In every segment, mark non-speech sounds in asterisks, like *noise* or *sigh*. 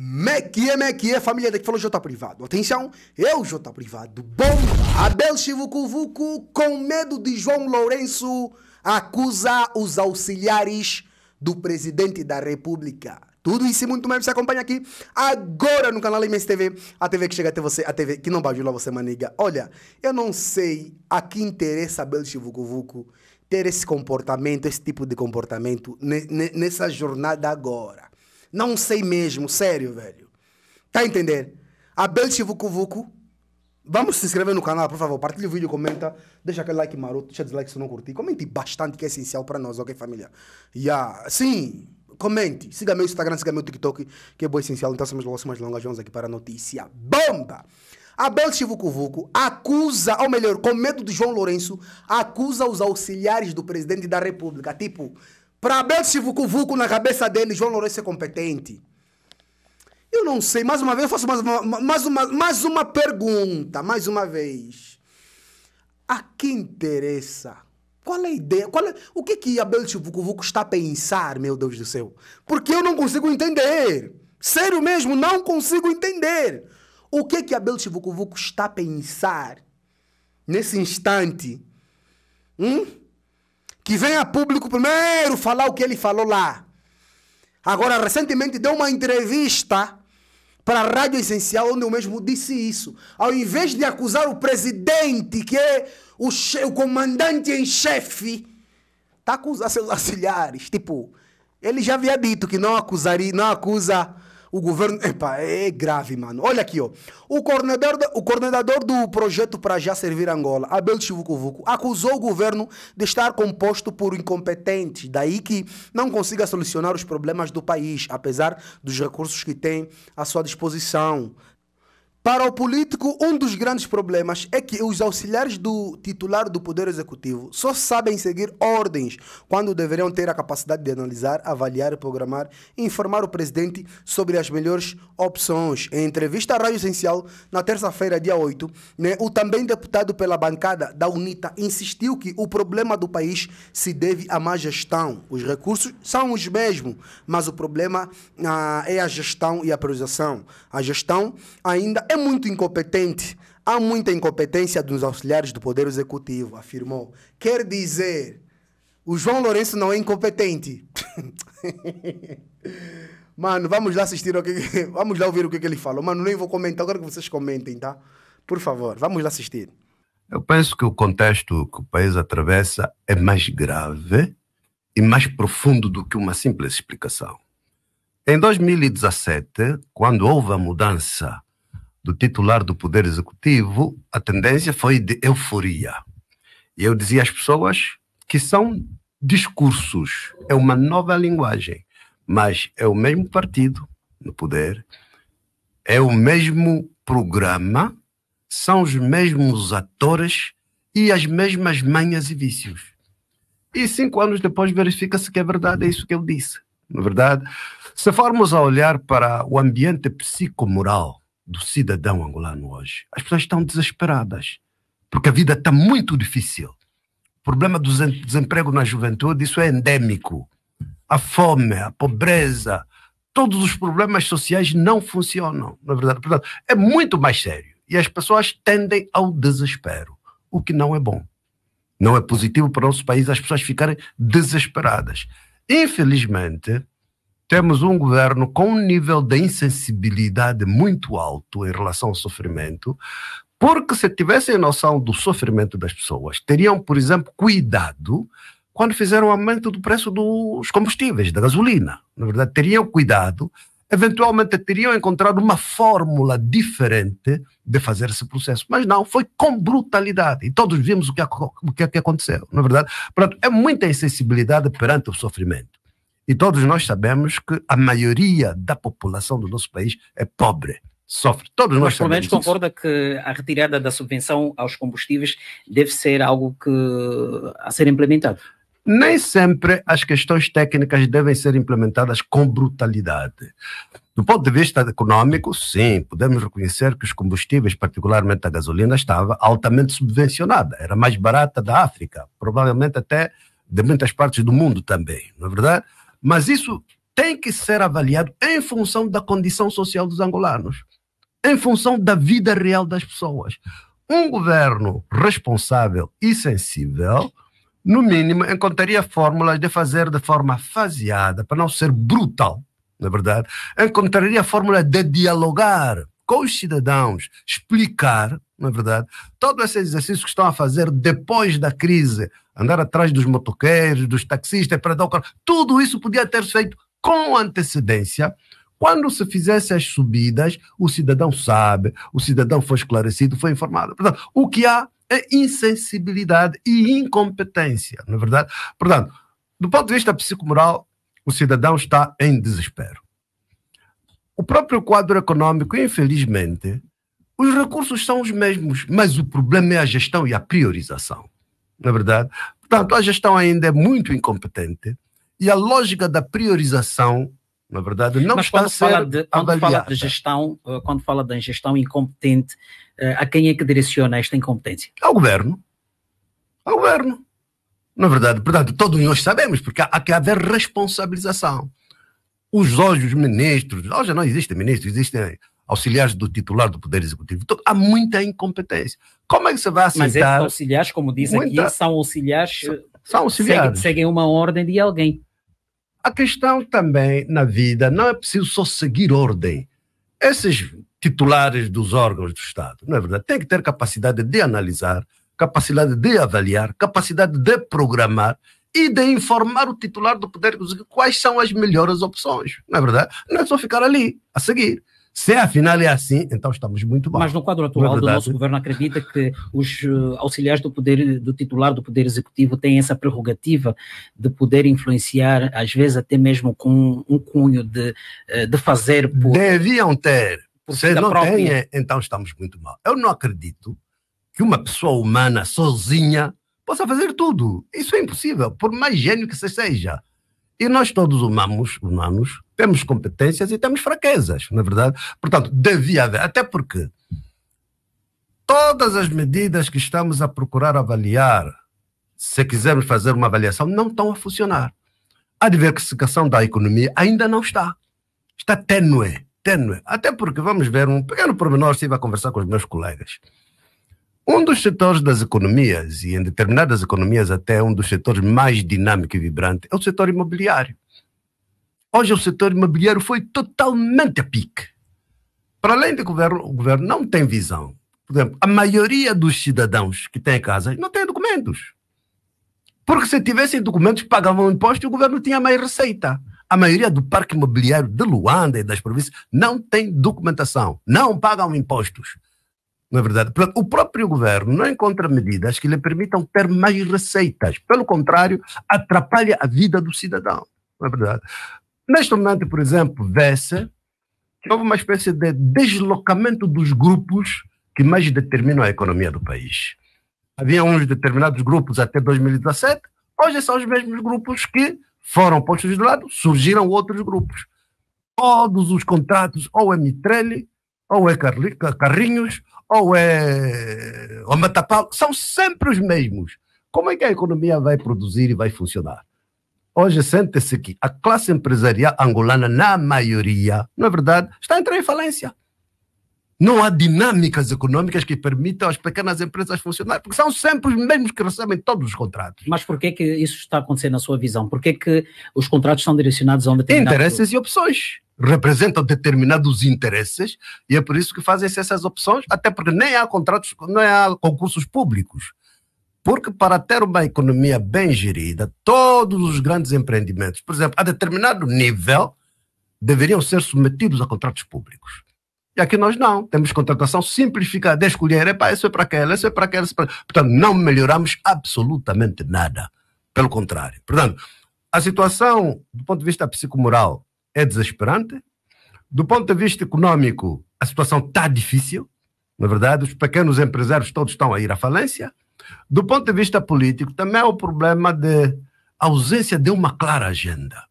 Mequia, Mequia, família daqui falou J privado. Atenção, eu J privado. Bom, Abel Chivucuvuco, com medo de João Lourenço, acusa os auxiliares do presidente da República. Tudo isso e muito mais você acompanha aqui agora no canal Imense TV, a TV que chega até você, a TV que não bajula você, maniga. Olha, eu não sei a que interessa Abel Chivucuvuco ter esse comportamento, esse tipo de comportamento nessa jornada agora. Não sei mesmo, sério, velho. Tá a entender? Abel Chivucu Vucu. Vamos se inscrever no canal, por favor. Partilha o vídeo, comenta. Deixa aquele like maroto, deixa dislike se não curtir. Comente bastante, que é essencial para nós, ok, família? Yeah. Sim, comente. Siga meu Instagram, siga meu TikTok, que é bom essencial. Então, somos logo mais longas. Vamos aqui para a notícia. Bomba! Abel Chivucuvuco acusa, ou melhor, com medo de João Lourenço, acusa os auxiliares do presidente da República. Tipo, para Abel esse vucu-vucu na cabeça dele, João Lourenço é competente. Eu não sei, mais uma vez, eu faço mais uma, mais uma, mais uma pergunta, mais uma vez. A que interessa? Qual é a ideia? Qual é, o que que Abel Vucu está a pensar, meu Deus do céu? Porque eu não consigo entender. Sério mesmo, não consigo entender. O que que Abel Vucu está a pensar nesse instante? Hum? que venha público primeiro falar o que ele falou lá. Agora, recentemente deu uma entrevista para a Rádio Essencial, onde eu mesmo disse isso. Ao invés de acusar o presidente, que é o, chefe, o comandante em chefe, está acusando seus auxiliares. Tipo, ele já havia dito que não acusaria, não acusa o governo. Epa, é grave, mano. Olha aqui, ó. O coordenador, o coordenador do projeto para já servir Angola, Abel Chivucovuco, acusou o governo de estar composto por incompetentes, daí que não consiga solucionar os problemas do país, apesar dos recursos que tem à sua disposição. Para o político, um dos grandes problemas é que os auxiliares do titular do Poder Executivo só sabem seguir ordens quando deveriam ter a capacidade de analisar, avaliar, programar e informar o presidente sobre as melhores opções. Em entrevista à Rádio Essencial, na terça-feira, dia 8, né, o também deputado pela bancada da UNITA insistiu que o problema do país se deve à má gestão. Os recursos são os mesmos, mas o problema ah, é a gestão e a priorização. A gestão ainda é muito incompetente. Há muita incompetência dos auxiliares do Poder Executivo, afirmou. Quer dizer, o João Lourenço não é incompetente. *laughs* Mano, vamos lá assistir o que, *laughs* vamos lá ouvir o que, ele falou. Mano, nem vou comentar, agora que vocês comentem, tá? Por favor, vamos lá assistir. Eu penso que o contexto que o país atravessa é mais grave e mais profundo do que uma simples explicação. Em 2017, quando houve a mudança do titular do Poder Executivo, a tendência foi de euforia. E eu dizia às pessoas que são discursos, é uma nova linguagem, mas é o mesmo partido no poder, é o mesmo programa, são os mesmos atores e as mesmas manhas e vícios. E cinco anos depois verifica-se que é verdade é isso que eu disse. Na é verdade, se formos a olhar para o ambiente psicomoral do cidadão angolano hoje. As pessoas estão desesperadas, porque a vida está muito difícil. O problema do desemprego na juventude, isso é endêmico. A fome, a pobreza, todos os problemas sociais não funcionam, na verdade. Portanto, é muito mais sério. E as pessoas tendem ao desespero, o que não é bom. Não é positivo para o nosso país as pessoas ficarem desesperadas. Infelizmente, temos um governo com um nível de insensibilidade muito alto em relação ao sofrimento, porque se tivessem noção do sofrimento das pessoas, teriam, por exemplo, cuidado quando fizeram o aumento do preço dos combustíveis, da gasolina. Na verdade, teriam cuidado, eventualmente teriam encontrado uma fórmula diferente de fazer esse processo. Mas não, foi com brutalidade. E todos vimos o que, o que, o é que aconteceu, na verdade. é muita insensibilidade perante o sofrimento. E todos nós sabemos que a maioria da população do nosso país é pobre sofre. Todos nós Mas, pelo menos concorda que a retirada da subvenção aos combustíveis deve ser algo que a ser implementado. Nem sempre as questões técnicas devem ser implementadas com brutalidade. Do ponto de vista econômico, sim, podemos reconhecer que os combustíveis, particularmente a gasolina, estava altamente subvencionada. Era mais barata da África, provavelmente até de muitas partes do mundo também, não é verdade? Mas isso tem que ser avaliado em função da condição social dos angolanos, em função da vida real das pessoas. Um governo responsável e sensível, no mínimo, encontraria fórmulas de fazer de forma faseada, para não ser brutal, na é verdade, encontraria fórmulas de dialogar com os cidadãos, explicar, na é verdade, todo esse exercício que estão a fazer depois da crise, andar atrás dos motoqueiros, dos taxistas para dar o carro, tudo isso podia ter sido feito com antecedência. Quando se fizesse as subidas, o cidadão sabe, o cidadão foi esclarecido, foi informado. Portanto, o que há é insensibilidade e incompetência, na é verdade? Portanto, do ponto de vista psicomoral, o cidadão está em desespero o próprio quadro econômico, infelizmente, os recursos são os mesmos, mas o problema é a gestão e a priorização. Na é verdade, portanto, a gestão ainda é muito incompetente e a lógica da priorização na é verdade, não Mas está quando fala de, quando avaliada. fala de gestão, eh, quando fala da gestão incompetente, eh, a quem é que direciona esta incompetência? Ao governo. Ao governo. Na é verdade, portanto, todos nós sabemos, porque há que haver responsabilização os olhos ministros, hoje não existem ministros, existem auxiliares do titular do Poder Executivo. Então, há muita incompetência. Como é que você vai aceitar? Mas esses auxiliares, como diz muita... aqui, são auxiliares, são, são auxiliares. Seguem, seguem uma ordem de alguém. A questão também na vida não é preciso só seguir ordem. Esses titulares dos órgãos do Estado, não é verdade? Tem que ter capacidade de analisar, capacidade de avaliar, capacidade de programar e de informar o titular do Poder Executivo quais são as melhores opções. Não é verdade? Não é só ficar ali, a seguir. Se afinal é assim, então estamos muito mal. Mas no quadro é atual é do nosso governo, acredita que os eh, auxiliares do poder, do titular do Poder Executivo têm essa prerrogativa de poder influenciar, às vezes até mesmo com um cunho de, eh, de fazer por. Deviam ter. Por Se não própria... têm, então estamos muito mal. Eu não acredito que uma pessoa humana sozinha possa fazer tudo. Isso é impossível, por mais gênio que você seja. E nós todos humanos, humanos temos competências e temos fraquezas, na é verdade. Portanto, devia haver, até porque todas as medidas que estamos a procurar avaliar, se quisermos fazer uma avaliação, não estão a funcionar. A diversificação da economia ainda não está. Está tênue, tênue. Até porque, vamos ver, um pequeno pormenor, estive a conversar com os meus colegas. Um dos setores das economias, e em determinadas economias até um dos setores mais dinâmico e vibrante, é o setor imobiliário. Hoje o setor imobiliário foi totalmente a pique. Para além do governo, o governo não tem visão. Por exemplo, a maioria dos cidadãos que têm casa não tem documentos. Porque se tivessem documentos, pagavam imposto e o governo tinha mais receita. A maioria do parque imobiliário de Luanda e das províncias não tem documentação, não pagam impostos na verdade. O próprio governo não encontra medidas que lhe permitam ter mais receitas. Pelo contrário, atrapalha a vida do cidadão, na é verdade. Neste momento, por exemplo, vê-se que houve uma espécie de deslocamento dos grupos que mais determinam a economia do país. Havia uns determinados grupos até 2017, hoje são os mesmos grupos que foram postos de lado, surgiram outros grupos. Todos os contratos, ou a Mitrelli, ou é Carrinhos, ou é o Matapal, são sempre os mesmos. Como é que a economia vai produzir e vai funcionar? Hoje sente-se que a classe empresarial angolana, na maioria, na é verdade, está entrando em falência. Não há dinâmicas económicas que permitam as pequenas empresas funcionar, porque são sempre os mesmos que recebem todos os contratos. Mas por que isso está acontecendo na sua visão? Por que que os contratos são direcionados a um determinado... Interesses e opções. Representam determinados interesses e é por isso que fazem-se essas opções, até porque nem há contratos, nem há concursos públicos. Porque para ter uma economia bem gerida, todos os grandes empreendimentos, por exemplo, a determinado nível, deveriam ser submetidos a contratos públicos. E aqui nós não. Temos contratação simplificada, escolher, epá, isso é para aquela, isso é para aquela. É pra... É é Portanto, não melhoramos absolutamente nada. Pelo contrário. Portanto, a situação, do ponto de vista psicomoral, é desesperante. Do ponto de vista econômico, a situação está difícil. Na verdade, os pequenos empresários todos estão a ir à falência. Do ponto de vista político, também é o problema de ausência de uma clara agenda.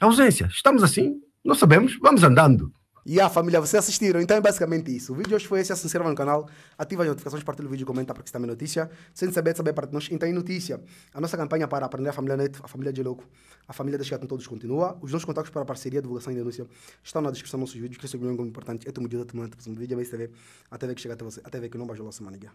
Ausência. Estamos assim, não sabemos, vamos andando. E a família, vocês assistiram. Então é basicamente isso. O vídeo de hoje foi esse. Se inscreva no canal, ativa as notificações, partilhe o vídeo, comenta para que está também é notícia. Sem saber, saber para nós. Então, em é notícia, a nossa campanha para aprender a família Neto, a família de Louco, a família das Gatos Todos continua. Os nossos contatos para parceria, divulgação e denúncia estão na descrição que é é importante o